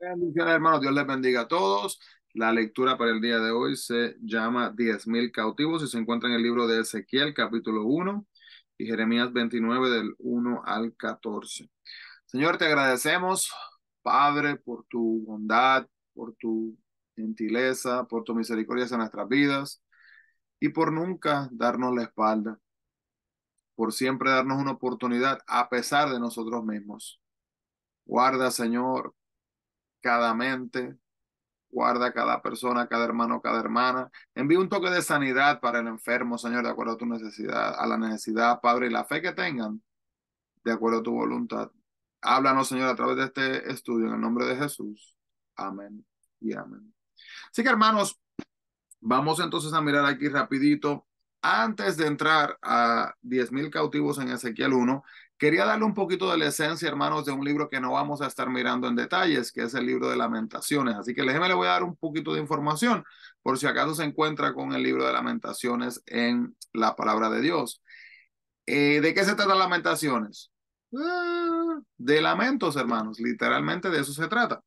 Bendiciones, hermanos. Dios les bendiga a todos. La lectura para el día de hoy se llama Diez mil cautivos y se encuentra en el libro de Ezequiel, capítulo 1 y Jeremías 29, del 1 al 14. Señor, te agradecemos, Padre, por tu bondad, por tu gentileza, por tu misericordia en nuestras vidas y por nunca darnos la espalda, por siempre darnos una oportunidad a pesar de nosotros mismos. Guarda, Señor, cada mente, guarda cada persona, cada hermano, cada hermana. Envía un toque de sanidad para el enfermo, Señor, de acuerdo a tu necesidad, a la necesidad, Padre, y la fe que tengan, de acuerdo a tu voluntad. Háblanos, Señor, a través de este estudio, en el nombre de Jesús. Amén y amén. Así que, hermanos, vamos entonces a mirar aquí rapidito, antes de entrar a 10.000 cautivos en Ezequiel 1, Quería darle un poquito de la esencia, hermanos, de un libro que no vamos a estar mirando en detalles, que es el libro de lamentaciones. Así que déjeme, le voy a dar un poquito de información por si acaso se encuentra con el libro de lamentaciones en la palabra de Dios. Eh, ¿De qué se trata lamentaciones? Ah, de lamentos, hermanos. Literalmente de eso se trata.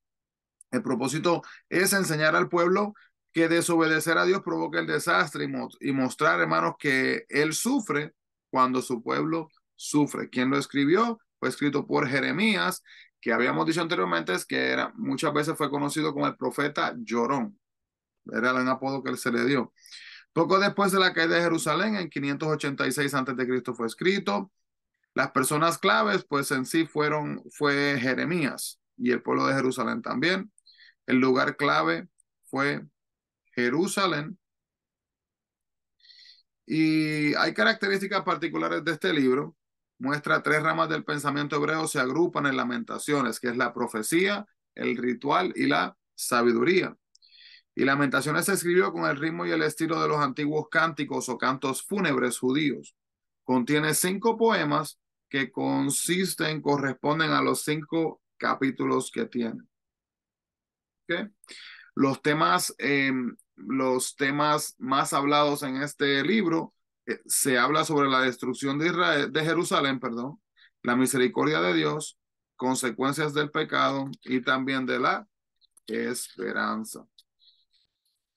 El propósito es enseñar al pueblo que desobedecer a Dios provoca el desastre y, y mostrar, hermanos, que Él sufre cuando su pueblo sufre. ¿Quién lo escribió? Fue escrito por Jeremías, que habíamos dicho anteriormente es que era, muchas veces fue conocido como el profeta llorón. Era el apodo que él se le dio. Poco después de la caída de Jerusalén, en 586 a.C. fue escrito. Las personas claves, pues en sí fueron, fue Jeremías y el pueblo de Jerusalén también. El lugar clave fue Jerusalén. Y hay características particulares de este libro, muestra tres ramas del pensamiento hebreo se agrupan en lamentaciones, que es la profecía, el ritual y la sabiduría. Y lamentaciones se escribió con el ritmo y el estilo de los antiguos cánticos o cantos fúnebres judíos. Contiene cinco poemas que consisten, corresponden a los cinco capítulos que tiene. Los temas, em, los temas más hablados en este libro eh, se habla sobre la destrucción de, Israel, de Jerusalén, perdón, la misericordia de Dios, consecuencias del pecado y también de la esperanza.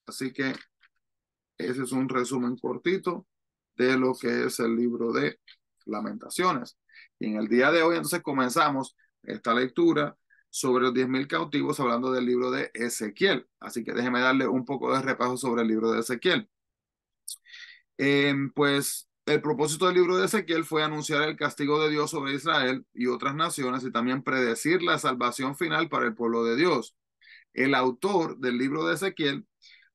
Así que ese es un resumen cortito de lo que es el libro de Lamentaciones. Y en el día de hoy entonces comenzamos esta lectura sobre los 10.000 cautivos hablando del libro de Ezequiel. Así que déjeme darle un poco de repaso sobre el libro de Ezequiel. Em, pues el propósito del libro de Ezequiel fue anunciar el castigo de Dios sobre Israel y otras naciones y también predecir la salvación final para el pueblo de Dios. El autor del libro de Ezequiel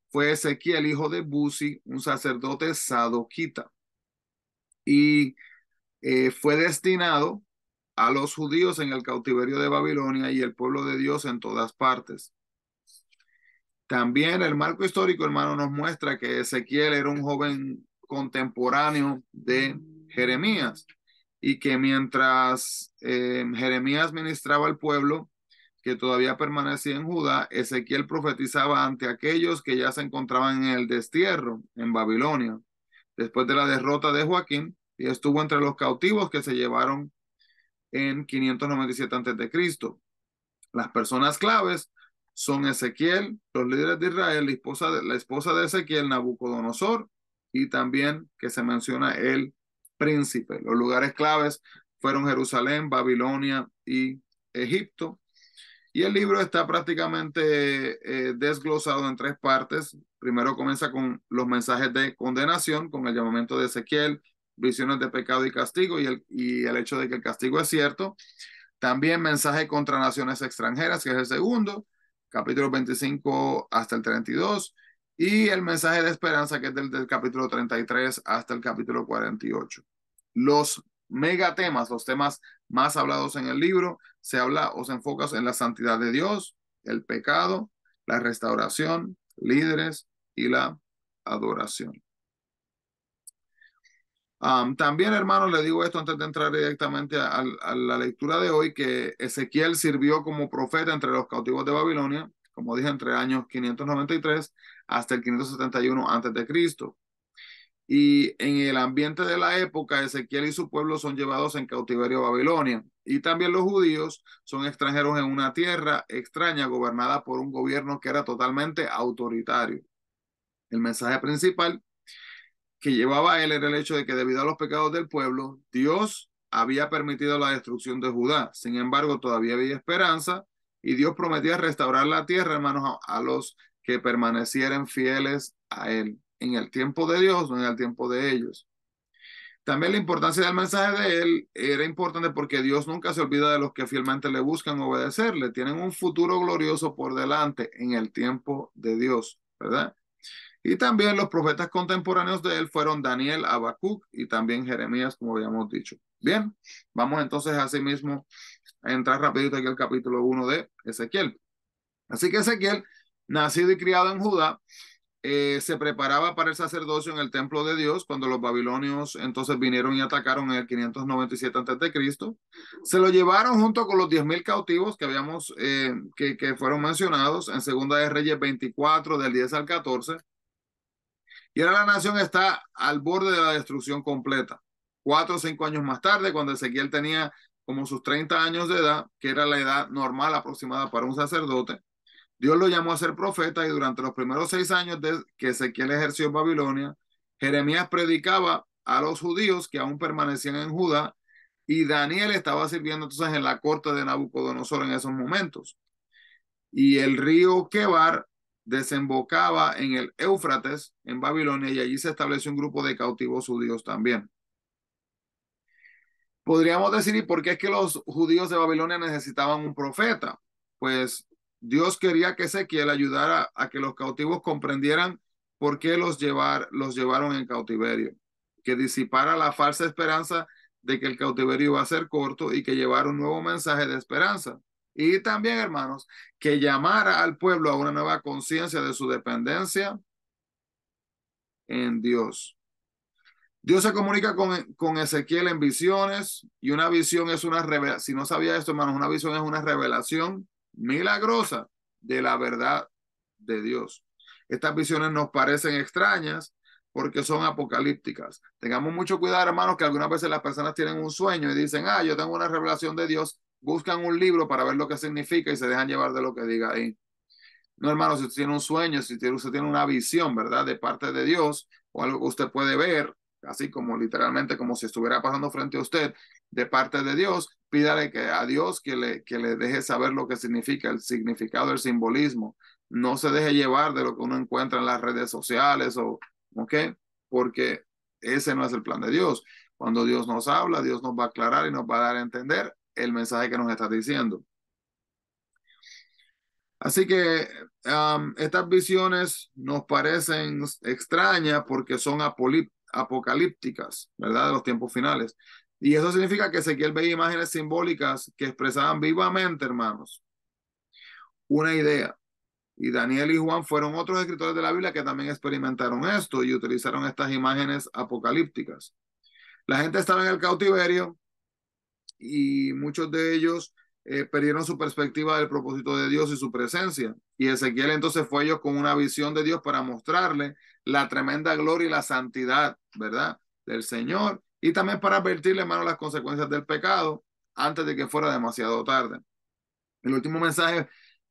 fue Ezequiel, hijo de Buzi, un sacerdote sadoquita, y eh, fue destinado a los judíos en el cautiverio de Babilonia y el pueblo de Dios en todas partes. También el marco histórico, hermano, nos muestra que Ezequiel era un joven contemporáneo de Jeremías y que mientras eh, Jeremías ministraba al pueblo que todavía permanecía en Judá, Ezequiel profetizaba ante aquellos que ya se encontraban en el destierro en Babilonia. Después de la derrota de Joaquín, y estuvo entre los cautivos que se llevaron en 597 a.C. Las personas claves son Ezequiel, los líderes de Israel, la esposa de Ezequiel, Nabucodonosor, y también que se menciona el príncipe. Los lugares claves fueron Jerusalén, Babilonia y Egipto. Y el libro está prácticamente eh, desglosado en tres partes. Primero comienza con los mensajes de condenación, con el llamamiento de Ezequiel, visiones de pecado y castigo y el, y el hecho de que el castigo es cierto. También mensaje contra naciones extranjeras, que es el segundo, capítulo 25 hasta el 32. Y el mensaje de esperanza, que es del, capítulo 33 hasta el capítulo 48. Los megatemas, los temas más hablados en el libro, se habla o se enfoca en la santidad de Dios, el pecado, la restauración, líderes y la adoración. también, hermanos, le digo esto antes de entrar directamente a, la lectura de hoy, que Ezequiel sirvió como profeta entre los cautivos de Babilonia como dije, entre años 593 hasta el 571 a.C. Y en el ambiente de la época, Ezequiel y su pueblo son llevados en cautiverio a Babilonia. Y también los judíos son extranjeros en una tierra extraña gobernada por un gobierno que era totalmente autoritario. El mensaje principal que llevaba él era el hecho de que debido a los pecados del pueblo, Dios había permitido la destrucción de Judá. Sin embargo, todavía había esperanza y Dios prometía restaurar la tierra, hermanos, a, a los que permanecieran fieles a Él, en el tiempo de Dios, no en el tiempo de ellos. También la importancia del mensaje de Él era importante porque Dios nunca se olvida de los que fielmente le buscan obedecerle. Tienen un futuro glorioso por delante en el tiempo de Dios, ¿verdad? Y también los profetas contemporáneos de Él fueron Daniel, abacuc y también Jeremías, como habíamos dicho. Bien, vamos entonces así mismo a entrar rapidito aquí al capítulo 1 de Ezequiel. Así que Ezequiel, nacido y criado en Judá, eh, se preparaba para el sacerdocio en el templo de Dios cuando los babilonios entonces vinieron y atacaron en el 597 a.C. Se lo llevaron junto con los 10.000 cautivos que habíamos, eh, que, que fueron mencionados en Segunda de Reyes 24 del 10 al 14. Y ahora la nación está al borde de la destrucción completa cuatro o cinco años más tarde, cuando Ezequiel tenía como sus 30 años de edad, que era la edad normal aproximada para un sacerdote, Dios lo llamó a ser profeta y durante los primeros seis años de que Ezequiel ejerció en Babilonia, Jeremías predicaba a los judíos que aún permanecían en Judá y Daniel estaba sirviendo entonces en la corte de Nabucodonosor en esos momentos. Y el río Quebar desembocaba en el Éufrates en Babilonia y allí se estableció un grupo de cautivos judíos también. Podríamos decir, ¿y por qué es que los judíos de Babilonia necesitaban un profeta? Pues Dios quería que Ezequiel ayudara a que los cautivos comprendieran por qué los, llevar, los llevaron en cautiverio, que disipara la falsa esperanza de que el cautiverio iba a ser corto y que llevara un nuevo mensaje de esperanza. Y también, hermanos, que llamara al pueblo a una nueva conciencia de su dependencia en Dios. Dios se comunica con, con Ezequiel en visiones y una visión es una revelación. Si no sabía esto, hermanos, una visión es una revelación milagrosa de la verdad de Dios. Estas visiones nos parecen extrañas porque son apocalípticas. Tengamos mucho cuidado, hermanos, que algunas veces las personas tienen un sueño y dicen, ah, yo tengo una revelación de Dios, buscan un libro para ver lo que significa y se dejan llevar de lo que diga ahí. No, hermano, si usted tiene un sueño, si usted tiene una visión, ¿verdad? De parte de Dios, o algo que usted puede ver, así como literalmente como si estuviera pasando frente a usted de parte de Dios, pídale que a Dios que le, que le deje saber lo que significa, el significado, el simbolismo. No se deje llevar de lo que uno encuentra en las redes sociales o, qué Porque ese no es el plan de Dios. Cuando Dios nos habla, Dios nos va a aclarar y nos va a dar a entender el mensaje que nos está diciendo. Así que estas visiones nos parecen extrañas porque son apolípticas apocalípticas, ¿verdad? De los tiempos finales. Y eso significa que Ezequiel veía imágenes simbólicas que expresaban vivamente, hermanos, una idea. Y Daniel y Juan fueron otros escritores de la Biblia que también experimentaron esto y utilizaron estas imágenes apocalípticas. La gente estaba en el cautiverio y muchos de ellos eh, perdieron su perspectiva del propósito de Dios y su presencia. Y Ezequiel entonces fue ellos con una visión de Dios para mostrarle la tremenda gloria y la santidad, ¿verdad? Del Señor. Y también para advertirle, hermano, las consecuencias del pecado antes de que fuera demasiado tarde. El último mensaje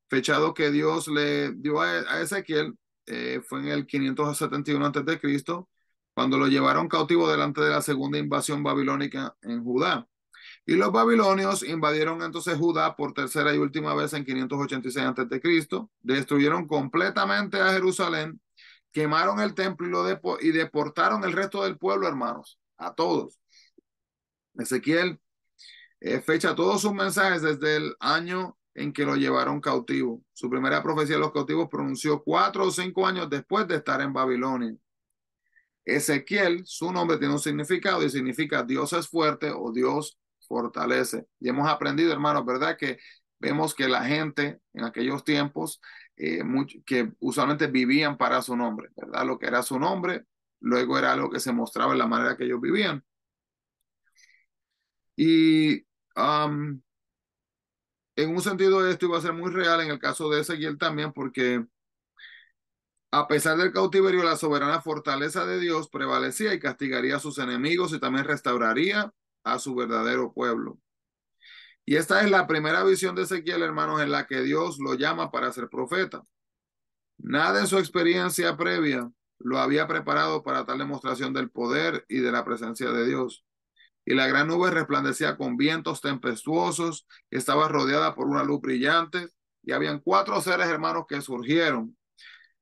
fechado que Dios le dio a, e-, Ezequiel eh, fue en el 571 Cristo, cuando lo llevaron cautivo delante de la segunda invasión babilónica en Judá. Y los babilonios invadieron entonces Judá por tercera y última vez en 586 a.C., destruyeron completamente a Jerusalén, quemaron el templo y, lo y deportaron el resto del pueblo, hermanos, a todos. Ezequiel eh, fecha todos sus mensajes desde el año en que lo llevaron cautivo. Su primera profecía de los cautivos pronunció cuatro o cinco años después de estar en Babilonia. Ezequiel, su nombre tiene un significado y significa Dios es fuerte o Dios fortalece. Y hemos aprendido, hermanos, ¿verdad? Que vemos que la gente en aquellos tiempos, eh, que usualmente vivían para su nombre, ¿verdad? Lo que era su nombre, luego era lo que se mostraba en la manera que ellos vivían. Y en un sentido esto iba a ser muy real en el caso de Ezequiel también, porque a pesar del cautiverio, la soberana fortaleza de Dios prevalecía y castigaría a sus enemigos y también restauraría a su verdadero pueblo. Y esta es la primera visión de Ezequiel, hermanos, en la que Dios lo llama para ser profeta. Nada en su experiencia previa lo había preparado para tal demostración del poder y de la presencia de Dios. Y la gran nube resplandecía con vientos tempestuosos, estaba rodeada por una luz brillante, y habían cuatro seres hermanos que surgieron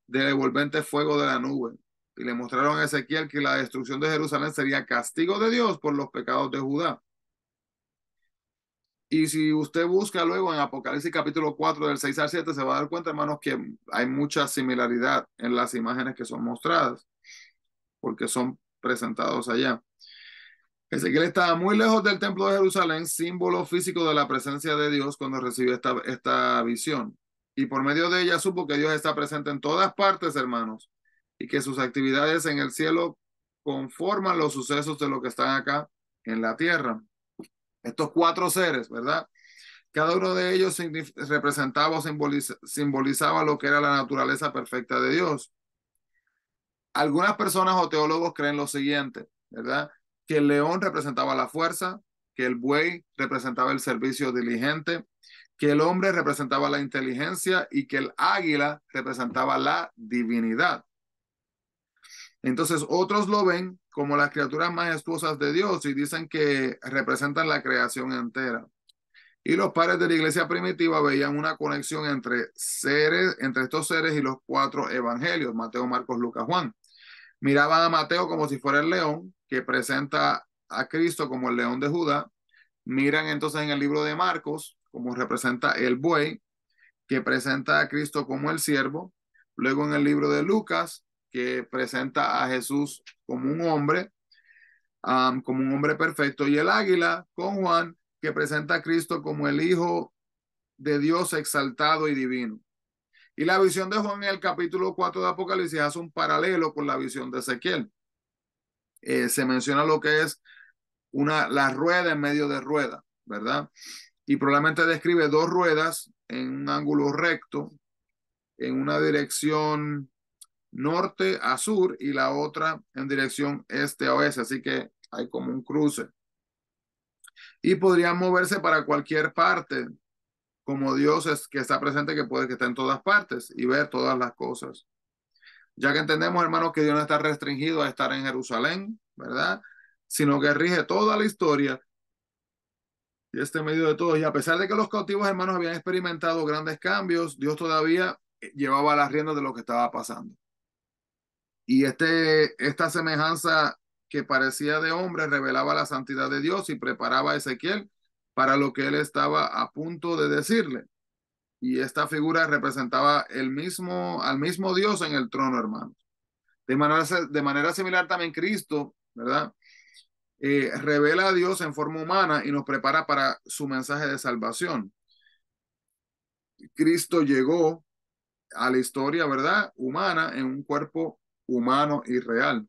del envolvente fuego de la nube y le mostraron a Ezequiel que la destrucción de Jerusalén sería castigo de Dios por los pecados de Judá. Y si usted busca luego en Apocalipsis capítulo 4 del 6 al 7, se va a dar cuenta, hermanos, que hay mucha similaridad en las imágenes que son mostradas, porque son presentados allá. Ezequiel estaba muy lejos del templo de Jerusalén, símbolo físico de la presencia de Dios cuando recibió esta, esta visión. Y por medio de ella supo que Dios está presente en todas partes, hermanos, y que sus actividades en el cielo conforman los sucesos de lo que están acá en la tierra. Estos cuatro seres, ¿verdad? Cada uno de ellos representaba o simbolizaba lo que era la naturaleza perfecta de Dios. Algunas personas o teólogos creen lo siguiente, ¿verdad? Que el león representaba la fuerza, que el buey representaba el servicio diligente, que el hombre representaba la inteligencia y que el águila representaba la divinidad. Entonces otros lo ven como las criaturas majestuosas de Dios y dicen que representan la creación entera. Y los padres de la iglesia primitiva veían una conexión entre seres, entre estos seres y los cuatro evangelios, Mateo, Marcos, Lucas, Juan. Miraban a Mateo como si fuera el león que presenta a Cristo como el león de Judá. Miran entonces en el libro de Marcos como representa el buey que presenta a Cristo como el siervo. Luego en el libro de Lucas que presenta a Jesús como un hombre, como un hombre perfecto, y el águila con Juan, que presenta a Cristo como el Hijo de Dios exaltado y divino. Y la visión de Juan en el capítulo 4 de Apocalipsis hace un paralelo con la visión de Ezequiel. Eh, se menciona lo que es una, la rueda en medio de rueda, ¿verdad? Y probablemente describe dos ruedas en un ángulo recto, en una dirección norte a sur y la otra en dirección este a oeste. Así que hay como un cruce. Y podrían moverse para cualquier parte, como Dios es que está presente, que puede que esté en todas partes y ver todas las cosas. Ya que entendemos, hermanos, que Dios no está restringido a estar en Jerusalén, ¿verdad? Sino que rige toda la historia y este medio de todos. Y a pesar de que los cautivos, hermanos, habían experimentado grandes cambios, Dios todavía llevaba las riendas de lo que estaba pasando. Y este, esta semejanza que parecía de hombre revelaba la santidad de Dios y preparaba a Ezequiel para lo que él estaba a punto de decirle. Y esta figura representaba el mismo, al mismo Dios en el trono, hermano. De manera, de manera similar también Cristo, ¿verdad? Eh, revela a Dios en forma humana y nos prepara para su mensaje de salvación. Cristo llegó a la historia, ¿verdad? Humana en un cuerpo humano y real.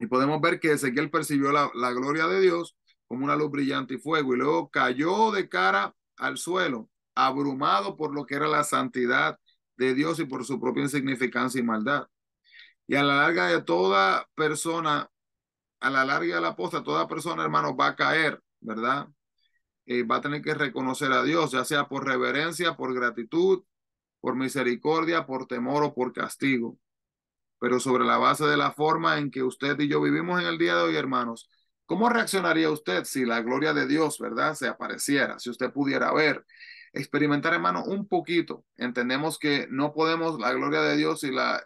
Y podemos ver que Ezequiel percibió la, gloria de Dios como una luz brillante y fuego, y luego cayó de cara al suelo, abrumado por lo que era la santidad de Dios y por su propia insignificancia y maldad. Y a la larga de toda persona, a la larga de la posta, toda persona, hermano, va a caer, ¿verdad? Eh, va a tener que reconocer a Dios, ya sea por reverencia, por gratitud, por misericordia, por temor o por castigo pero sobre la base de la forma en que usted y yo vivimos en el día de hoy, hermanos, ¿cómo reaccionaría usted si la gloria de Dios, verdad, se apareciera, si usted pudiera ver, experimentar, hermano, un poquito? Entendemos que no podemos, la gloria de Dios y la,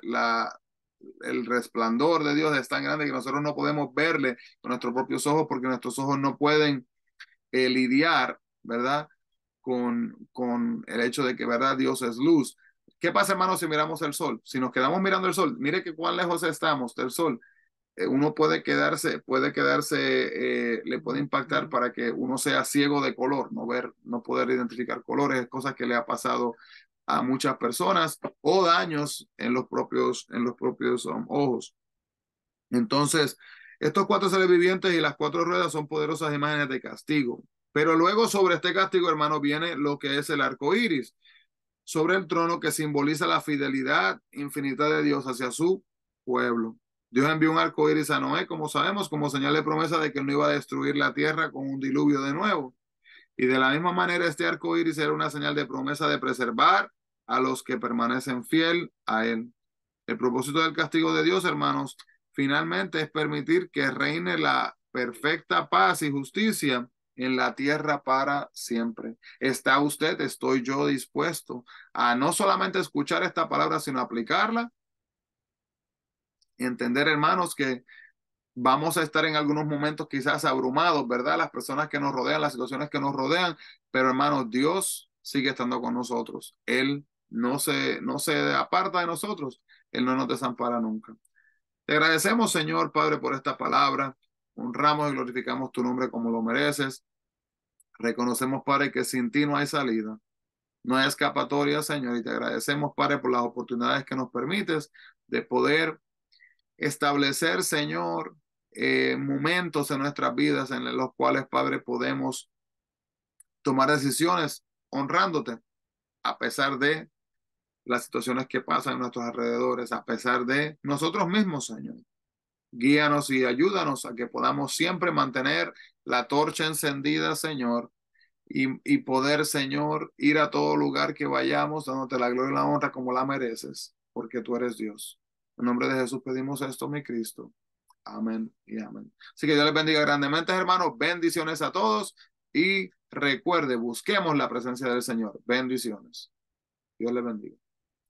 el resplandor de Dios es tan grande que nosotros no podemos verle con nuestros propios ojos porque nuestros ojos no pueden eh, lidiar, ¿verdad? Con, con el hecho de que, ¿verdad? Dios es luz. ¿Qué pasa, hermano, si miramos el sol? Si nos quedamos mirando el sol, mire que cuán lejos estamos del sol. Eh, uno puede quedarse, puede quedarse, eh, le puede impactar para que uno sea ciego de color, no ver, no poder identificar colores, cosas que le ha pasado a muchas personas o daños en los propios, en los propios um, ojos. Entonces, estos cuatro seres vivientes y las cuatro ruedas son poderosas imágenes de castigo. Pero luego sobre este castigo, hermano, viene lo que es el arco iris sobre el trono que simboliza la fidelidad infinita de Dios hacia su pueblo. Dios envió un arco iris a Noé, como sabemos, como señal de promesa de que no iba a destruir la tierra con un diluvio de nuevo. Y de la misma manera, este arco iris era una señal de promesa de preservar a los que permanecen fiel a él. El propósito del castigo de Dios, hermanos, finalmente es permitir que reine la perfecta paz y justicia en la tierra para siempre. Está usted, estoy yo dispuesto a no solamente escuchar esta palabra, sino aplicarla. Entender, hermanos, que vamos a estar en algunos momentos quizás abrumados, ¿verdad? Las personas que nos rodean, las situaciones que nos rodean, pero hermanos, Dios sigue estando con nosotros. Él no se, no se aparta de nosotros, Él no nos desampara nunca. Te agradecemos, Señor Padre, por esta palabra ramo y glorificamos tu nombre como lo mereces. Reconocemos, Padre, que sin ti no hay salida, no hay escapatoria, Señor, y te agradecemos, Padre, por las oportunidades que nos permites de poder establecer, Señor, eh, momentos en nuestras vidas en los cuales, Padre, podemos tomar decisiones honrándote, a pesar de las situaciones que pasan en nuestros alrededores, a pesar de nosotros mismos, Señor. Guíanos y ayúdanos a que podamos siempre mantener la torcha encendida, Señor, y, poder, Señor, ir a todo lugar que vayamos, dándote la gloria y la honra como la mereces, porque tú eres Dios. En nombre de Jesús pedimos esto, mi Cristo. Amén y amén. Así que Dios les bendiga grandemente, hermanos. Bendiciones a todos y recuerde, busquemos la presencia del Señor. Bendiciones. Dios les bendiga.